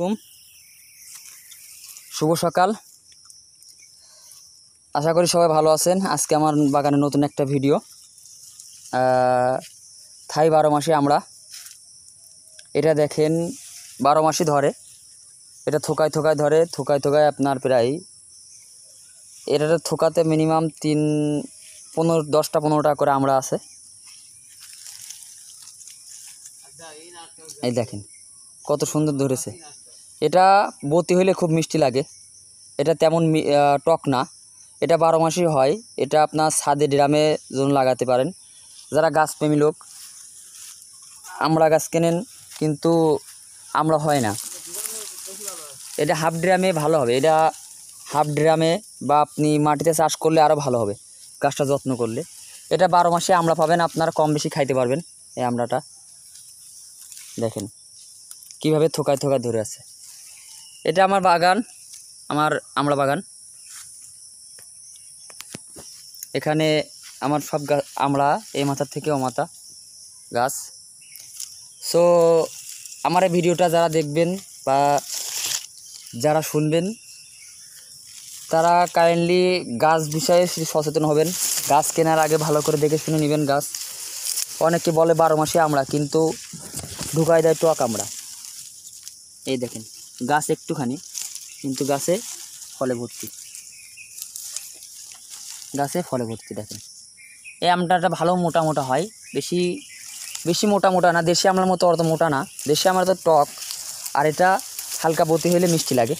আলাইকুম শুভ সকাল আশা করি সবাই ভালো আছেন আজকে আমার বাগানে নতুন একটা ভিডিও থাই বারো মাসে আমরা এটা দেখেন বারো মাসই ধরে এটা থোকায় থোকায় ধরে থোকায় থোকায় আপনার প্রায় এটা থোকাতে মিনিমাম তিন পনেরো দশটা পনেরোটা করে আমরা আছে এই দেখেন কত সুন্দর ধরেছে এটা বতি হলে খুব মিষ্টি লাগে এটা তেমন টক না এটা বারো মাসই হয় এটা আপনার ছাদে ড্রামে জন্য লাগাতে পারেন যারা গাছপ্রেমী লোক আমরা গাছ কেনেন কিন্তু আমরা হয় না এটা হাফ ড্রামে ভালো হবে এটা হাফ ড্রামে বা আপনি মাটিতে চাষ করলে আরও ভালো হবে গাছটা যত্ন করলে এটা বারো মাসে আমরা পাবেন আপনারা কম বেশি খাইতে পারবেন এই আমড়াটা দেখেন কিভাবে থোকায় থোকায় ধরে আছে এটা আমার বাগান আমার আমরা বাগান এখানে আমার সব আমরা এই মাথার থেকে ও মাথা গাছ সো আমার এই ভিডিওটা যারা দেখবেন বা যারা শুনবেন তারা কাইন্ডলি গাছ বিষয়ে সচেতন হবেন গাছ কেনার আগে ভালো করে দেখে শুনে নেবেন গাছ অনেকে বলে বারো মাসে আমরা কিন্তু ঢুকাই দেয় টক আমরা এই দেখেন গাছ একটুখানি কিন্তু গাছে ফলে ভর্তি গাছে ফলে ভর্তি দেখেন এই আমটাটা ভালো মোটা মোটা হয় বেশি বেশি মোটা মোটা না দেশি আমলার মতো অত মোটা না দেশি আমার তো টক আর এটা হালকা বতি হলে মিষ্টি লাগে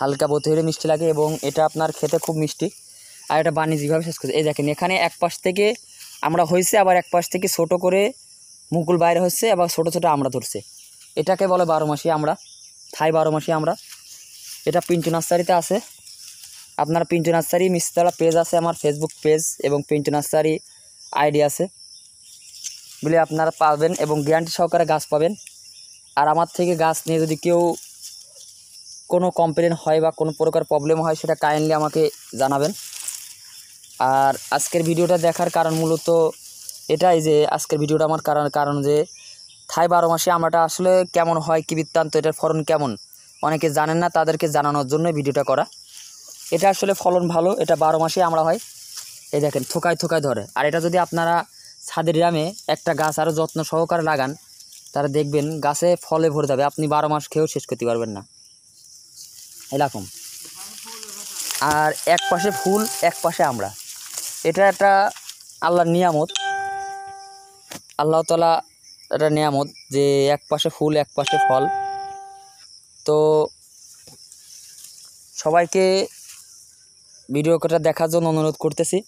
হালকা বতি হলে মিষ্টি লাগে এবং এটা আপনার খেতে খুব মিষ্টি আর এটা বাণিজ্যিকভাবে শেষ করছে এই দেখেন এখানে এক পাশ থেকে আমরা হয়েছে আবার এক পাশ থেকে ছোট করে মুকুল বাইরে হচ্ছে আবার ছোট ছোটো আমরা ধরছে এটাকে বলে বারো মাসি আমরা থাই বারো মাসি আমরা এটা পিন্টু নার্সারিতে আছে আপনার পিন্টু নার্সারি মিস্তারা পেজ আছে আমার ফেসবুক পেজ এবং পিন্টু নার্সারি আইডি আছে বলে আপনারা পাবেন এবং গ্যারান্টি সহকারে গাছ পাবেন আর আমার থেকে গাছ নিয়ে যদি কেউ কোনো কমপ্লেন হয় বা কোনো প্রকার প্রবলেম হয় সেটা কাইন্ডলি আমাকে জানাবেন আর আজকের ভিডিওটা দেখার কারণ মূলত এটাই যে আজকের ভিডিওটা আমার কারণ কারণ যে থাই বারো মাসে আমরাটা আসলে কেমন হয় কী বৃত্তান্ত এটার ফলন কেমন অনেকে জানেন না তাদেরকে জানানোর জন্য ভিডিওটা করা এটা আসলে ফলন ভালো এটা বারো মাসে আমরা হয় এই দেখেন থোকায় থোকায় ধরে আর এটা যদি আপনারা ছাদের গ্রামে একটা গাছ আরও যত্ন সহকারে লাগান তারা দেখবেন গাছে ফলে ভরে যাবে আপনি বারো মাস খেয়েও শেষ করতে পারবেন না এরকম আর এক পাশে ফুল এক পাশে আমরা এটা একটা আল্লাহর নিয়ামত আল্লাহ একটা নিয়ামত যে এক পাশে ফুল এক পাশে ফল তো সবাইকে ভিডিও কটা দেখার জন্য অনুরোধ করতেছি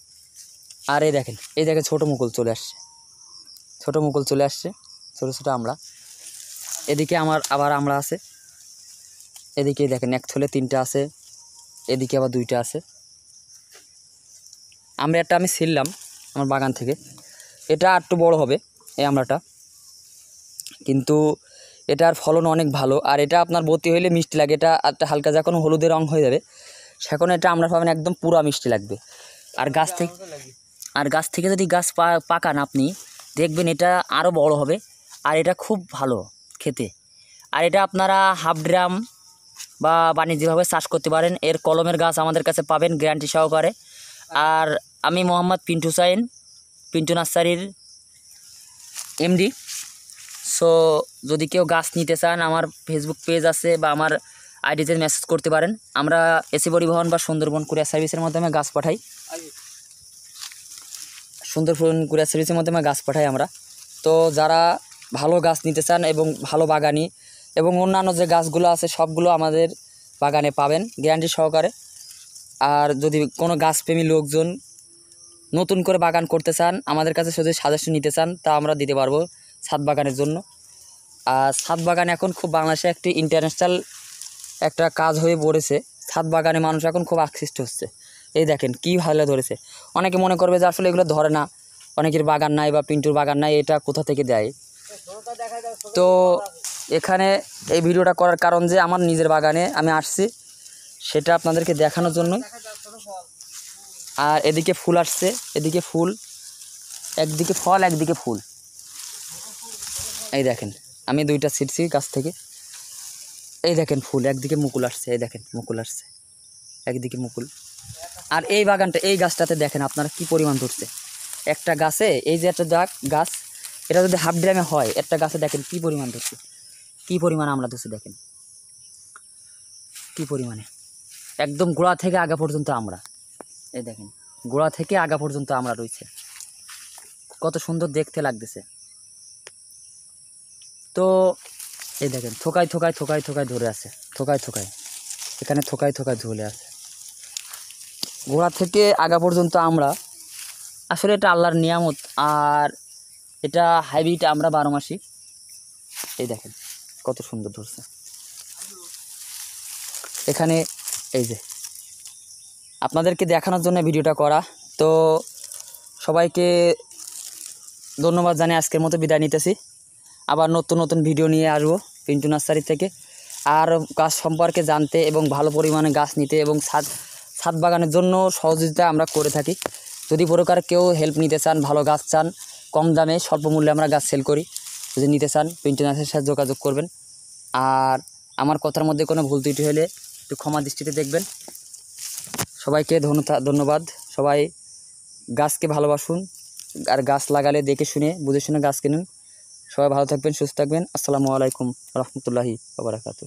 আর এই দেখেন এই দেখে ছোটো মুকুল চলে আসছে ছোটো মুকুল চলে আসছে ছোটো ছোটো আমরা এদিকে আমার আবার আমরা আছে এদিকে দেখেন এক থলে তিনটা আছে এদিকে আবার দুইটা আছে আমরা একটা আমি ছিললাম আমার বাগান থেকে এটা আরটু বড় হবে এই আমরাটা কিন্তু এটার ফলন অনেক ভালো আর এটা আপনার বতি হইলে মিষ্টি লাগে এটা একটা হালকা যখন হলুদের রং হয়ে যাবে সেখানে এটা আমরা পাবেন একদম পুরা মিষ্টি লাগবে আর গাছ থেকে আর গাছ থেকে যদি গাছ পাকান আপনি দেখবেন এটা আরও বড় হবে আর এটা খুব ভালো খেতে আর এটা আপনারা হাফ ড্রাম বা বাণিজ্যিকভাবে চাষ করতে পারেন এর কলমের গাছ আমাদের কাছে পাবেন গ্যারান্টি সহকারে আর আমি মোহাম্মদ পিন্টু সাইন পিন্টু নার্সারির এমডি সো যদি কেউ গাছ নিতে চান আমার ফেসবুক পেজ আছে বা আমার আইডিতে মেসেজ করতে পারেন আমরা এসি পরিবহন বা সুন্দরবন কুরিয়ার সার্ভিসের মাধ্যমে গাছ পাঠাই সুন্দরবন কুরিয়ার সার্ভিসের মাধ্যমে গাছ পাঠাই আমরা তো যারা ভালো গাছ নিতে চান এবং ভালো বাগানি এবং অন্যান্য যে গাছগুলো আছে সবগুলো আমাদের বাগানে পাবেন গ্যারান্টি সহকারে আর যদি কোনো গাছপ্রেমী লোকজন নতুন করে বাগান করতে চান আমাদের কাছে শুধু সাজেশন নিতে চান তা আমরা দিতে পারবো ছাদ বাগানের জন্য আর ছাদ বাগান এখন খুব বাংলাদেশে একটি ইন্টারন্যাশনাল একটা কাজ হয়ে পড়েছে ছাদ বাগানে মানুষ এখন খুব আকৃষ্ট হচ্ছে এই দেখেন কী ভালো ধরেছে অনেকে মনে করবে যে আসলে এগুলো ধরে না অনেকের বাগান নাই বা পিন্টুর বাগান নাই এটা কোথা থেকে দেয় তো এখানে এই ভিডিওটা করার কারণ যে আমার নিজের বাগানে আমি আসছি সেটা আপনাদেরকে দেখানোর জন্য আর এদিকে ফুল আসছে এদিকে ফুল একদিকে ফল একদিকে ফুল এই দেখেন আমি দুইটা ছিটছি গাছ থেকে এই দেখেন ফুল একদিকে মুকুল আসছে এই দেখেন মুকুল আসছে একদিকে মুকুল আর এই বাগানটা এই গাছটাতে দেখেন আপনারা কি পরিমাণ ধরছে একটা গাছে এই যে একটা দাগ গাছ এটা যদি হাফ ড্রামে হয় একটা গাছে দেখেন কি পরিমাণ ধরছে কি পরিমাণ আমরা ধরছি দেখেন কি পরিমাণে একদম গোড়া থেকে আগা পর্যন্ত আমরা এই দেখেন গোড়া থেকে আগা পর্যন্ত আমরা রয়েছে কত সুন্দর দেখতে লাগতেছে তো এই দেখেন থোকায় থোকায় থোকায় থোকায় ধরে আছে থোকায় থোকায় এখানে থোকায় থোকায় ঝুলে আছে ঘোড়া থেকে আগা পর্যন্ত আমরা আসলে এটা আল্লাহর নিয়ামত আর এটা হাইব্রিড আমরা বারো মাসি এই দেখেন কত সুন্দর ধরছে এখানে এই যে আপনাদেরকে দেখানোর জন্য ভিডিওটা করা তো সবাইকে ধন্যবাদ জানিয়ে আজকের মতো বিদায় নিতেছি আবার নতুন নতুন ভিডিও নিয়ে আসবো পিন্টু নার্সারি থেকে আর গাছ সম্পর্কে জানতে এবং ভালো পরিমাণে গাছ নিতে এবং ছাদ ছাদ বাগানের জন্য সহযোগিতা আমরা করে থাকি যদি প্রকার কেউ হেল্প নিতে চান ভালো গাছ চান কম দামে স্বল্প মূল্যে আমরা গাছ সেল করি যদি নিতে চান পিন্টু নার্সারির সাথে যোগাযোগ করবেন আর আমার কথার মধ্যে কোনো ভুল ত্রুটি হলে একটু ক্ষমা দৃষ্টিতে দেখবেন সবাইকে ধন্যবাদ সবাই গাছকে ভালোবাসুন আর গাছ লাগালে দেখে শুনে বুঝে শুনে গাছ কিনুন সবাই ভালো থাকবেন সুস্থ থাকবেন আসসালামু আলাইকুম রহমতুল্লাহি বাবরাকাতু